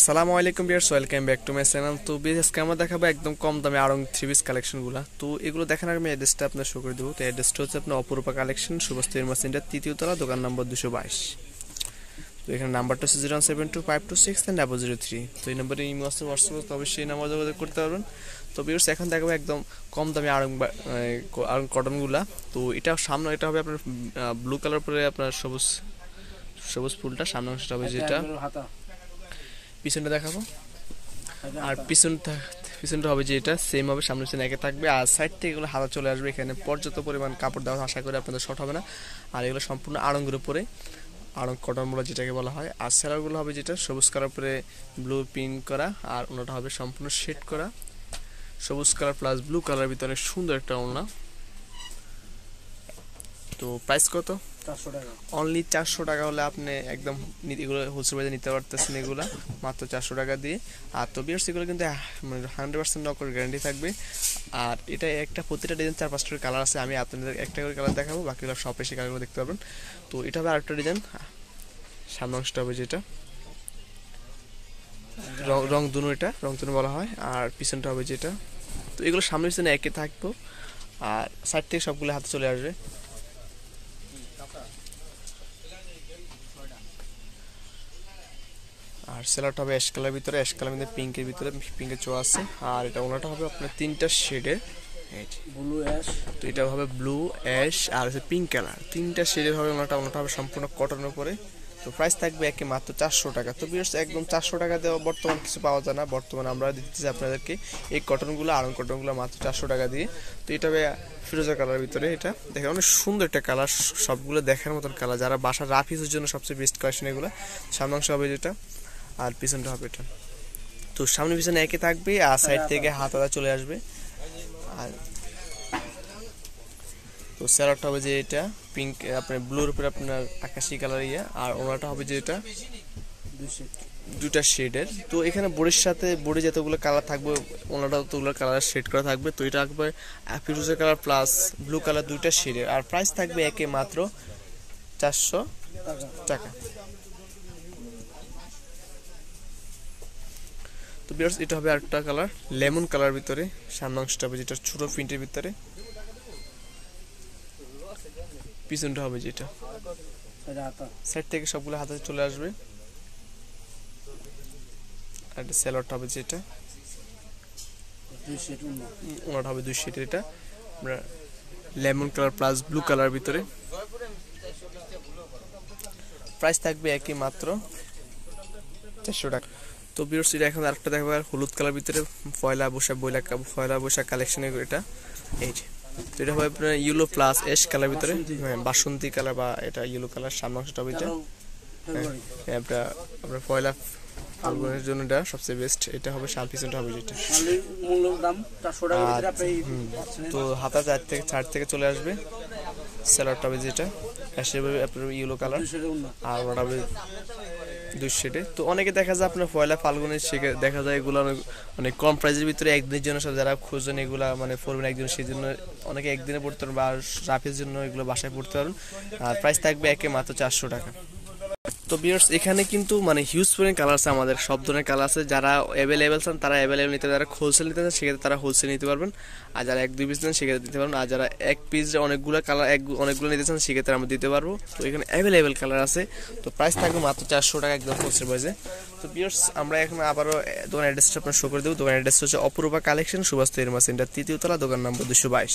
আসসালামু আলাইকুম বিয়ার্স welcome back to my channel তো আজকে আমরা দেখাবো একদম কম দামে আরং থ্রি পিস কালেকশনগুলো তো এগুলো দেখানোর আমি অ্যাড্রেসটা আপনার শো করে দেবো তো অ্যাড্রেসটা হচ্ছে আপনার অপরূপা কালেকশন সুবস্ত মাসিনটা তৃতীয় তৃতীয়তলা দোকান নম্বর দুশো বাইশ তো এখানে নাম্বারটা হচ্ছে zero seven two five two six and double zero three তো এই নম্বরে ইমো আছে হোয়াটসঅ্যাপ তবে এই নাম্বার যোগাযোগ করতে পারবেন তো বিয়ার্স এখন দেখাবো একদম কম দামে আরং আরং কটনগুলা তো এটা সামনে এটা হবে আপনার ব্লু কালার পরে আপনার সবুজ সবুজ ফুলটা সামনে অংশটা হবে যেটা পিছনটা দেখাবো আচ্ছা। আর পিছন পিছনটা হবে যে এটা সেম হবে সামনে পিছনে একে থাকবে আর সাইড থেকে এগুলো হাতা চলে আসবে এখানে পর্যাপ্ত পরিমাণ কাপড় দেওয়া আশা করি আপনাদের শর্ট হবে না আর এগুলো সম্পূর্ণ আড়ঙ্গের উপরে আড়ং কটন বলা যেটাকে বলা হয় আর সেলারগুলো হবে যেটা সবুজ কালার উপরে ব্লু পিন করা আর ওনাটা হবে সম্পূর্ণ শেড করা সবুজ কালার প্লাস ব্লু কালারের ভিতরে সুন্দর একটা ওনা তো প্রাইস কত চারশো টাকা অনলি চারশো টাকা হলে আপনি একদম এগুলো হোলসেল বাজারে নিতে পারতেছেন এগুলো মাত্র চারশো টাকা দিয়ে আর তো বিয়ার্স এগুলো কিন্তু মানে হান্ড্রেড পার্সেন্ট নকল গ্যারান্টি থাকবে আর এটা একটা প্রতিটা ডিজাইন চার পাঁচটা কালার আছে আমি আপনাদের একটা করে কালার দেখাবো বাকিগুলো সব বেশি কালারগুলো দেখতে পাবেন তো এটা হবে আরেকটা ডিজাইন সামনে অংশটা হবে যেটা রং রং এটা রং দুনু বলা হয় আর পিছনটা হবে যেটা তো এগুলো সামনে পিছনে একে থাকবো আর সাইড থেকে সবগুলো হাতে চলে আসবে আর সেলারটা হবে অ্যাশ কালার ভিতরে অ্যাশ কালার মধ্যে পিঙ্কের ভিতরে পিঙ্কের চো আছে আর এটা ওনাটা হবে আপনার তিনটা শেডের ব্লু অ্যাশ তো এটা হবে ব্লু অ্যাশ আর হচ্ছে পিঙ্ক কালার তিনটা শেডের হবে ওনাটা ওনাটা হবে সম্পূর্ণ কটনের উপরে তো প্রাইস থাকবে একে মাত্র চারশো টাকা তো বিয়ার্স একদম চারশো টাকা দেওয়া বর্তমান কিছু পাওয়া যায় না বর্তমানে আমরা দিতেছি আপনাদেরকে এই কটনগুলো আরং কটনগুলো মাত্র চারশো টাকা দিয়ে তো এটা ফিরোজা কালারের ভিতরে এটা দেখে অনেক সুন্দর একটা কালার সবগুলো দেখার মতন কালার যারা বাসার রাফিসের জন্য সবচেয়ে বেস্ট কালেকশন এগুলো সামনাংশ হবে যেটা আর পিছনটা হবে এটা তো সামনে পিছনে একে থাকবে আর সাইড থেকে হাতাটা চলে আসবে আর তো স্যালাডটা হবে যে এটা পিঙ্ক আপনার ব্লুর উপরে আপনার আকাশি কালার ইয়ে আর ওনাটা হবে যে এটা দুটা শেডের তো এখানে বোর্ডের সাথে বোর্ডে যতগুলো কালার থাকবে ওনারটা ততগুলো কালার শেড করা থাকবে তো এটা থাকবে অ্যাপিরুজের কালার প্লাস ব্লু কালার দুইটা শেডের আর প্রাইস থাকবে একে মাত্র চারশো টাকা তো বিরাট এটা হবে আরেকটা কালার লেমন কালার ভিতরে সামনে অংশটা হবে যেটা ছোটো প্রিন্টের ভিতরে পিছনটা হবে যেটা সাইড থেকে সবগুলো হাতে চলে আসবে আর স্যালাডটা হবে যেটা ওটা হবে দুই সিটের এটা আমরা lemon colour plus blue colour ভিতরে প্রাইস থাকবে একই মাত্র চারশো টাকা তো বিরস এটা এখন আরেকটা দেখবার হলুদ কালার ভিতরে ফয়লা বসা বইলা ফয়লা বসা কালেকশনের এটা এই যে এটা হবে আপনার ইয়েলো প্লাস এস কালার ভিতরে হ্যাঁ বাসন্তী কালার বা এটা ইয়েলো কালার সামনে অংশটা হবে হ্যাঁ, এটা হ্যাঁ আপনার আপনার ফয়লা ফাল্গুনের জন্য এটা সবচেয়ে বেস্ট এটা হবে সাল পিছনটা হবে যেটা আচ্ছা, তো হাতা চার থেকে চার থেকে চলে আসবে স্যালাডটা হবে যেটা এসে হবে আপনার ইয়েলো কালার আর ওটা হবে দুশেটে তো অনেকে দেখা যায় আপনার পয়লা ফাল্গুনের শিখে দেখা যায় এগুলো অনেক মানে কম প্রাইজের ভিতরে একদিনের জন্য সব যারা খোঁজেন এগুলো মানে পড়বেন একদিন সেই জন্য অনেকে একদিনে পড়তে পারেন বা রাফের জন্য এগুলো বাসায় পড়তে পারেন আর প্রাইস থাকবে একে মাত্র চারশো টাকা তো বিয়ার্স এখানে কিন্তু মানে হিউজ পরিমাণ কালার আছে আমাদের সব ধরনের কালার আছে যারা অ্যাভেলেবেল চান তারা অ্যাভেলেবেল নিতে যারা হোলসেল নিতে চান সেক্ষেত্রে তারা হোলসেল নিতে পারবেন আর যারা এক দুই পিস নেন সেক্ষেত্রে দিতে পারবেন আর যারা এক পিস অনেকগুলো কালার এক অনেকগুলো নিতে চান সেক্ষেত্রে আমরা দিতে পারবো তো এখানে অ্যাভেলেবেল কালার আছে তো প্রাইস থাকবে মাত্র চারশো টাকা একদম হোলসেল প্রাইসে তো বিয়ার্স আমরা এখন আবারও দোকান অ্যাড্রেসটা আপনার শো করে দেবো দোকান অ্যাড্রেস হচ্ছে অপরূপা কালেকশন সুভাষ তৈরি মাসেন্টার তৃতীয় তলা দোকান নম্বর দুশো বাইশ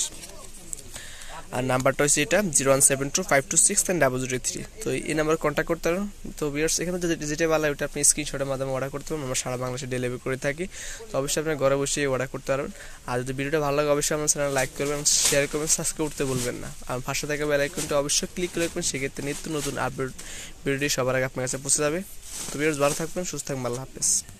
আর নাম্বারটা হচ্ছে এটা zero one seven two five two six and double zero three তো এই নাম্বারে কন্ট্যাক্ট করতে পারেন তো বিয়ার্স এখানে যদি যেটা ভালো ওইটা আপনি স্ক্রিনশটের মাধ্যমে অর্ডার করতে পারেন আমরা সারা বাংলাদেশে ডেলিভারি করে থাকি তো অবশ্যই আপনি ঘরে বসে অর্ডার করতে পারবেন আর যদি ভিডিওটা ভালো লাগে অবশ্যই আমার চ্যানেল লাইক করবেন শেয়ার করবেন সাবস্ক্রাইব করতে বলবেন না আর পাশে থাকা বেল আইকনটা অবশ্যই ক্লিক করে রাখবেন সেক্ষেত্রে নিত্য নতুন আপডেট ভিডিওটি সবার আগে আপনার কাছে পৌঁছে যাবে তো বিয়ার্স ভালো থাকবেন সুস্থ থাকবেন আল্লাহ হাফেজ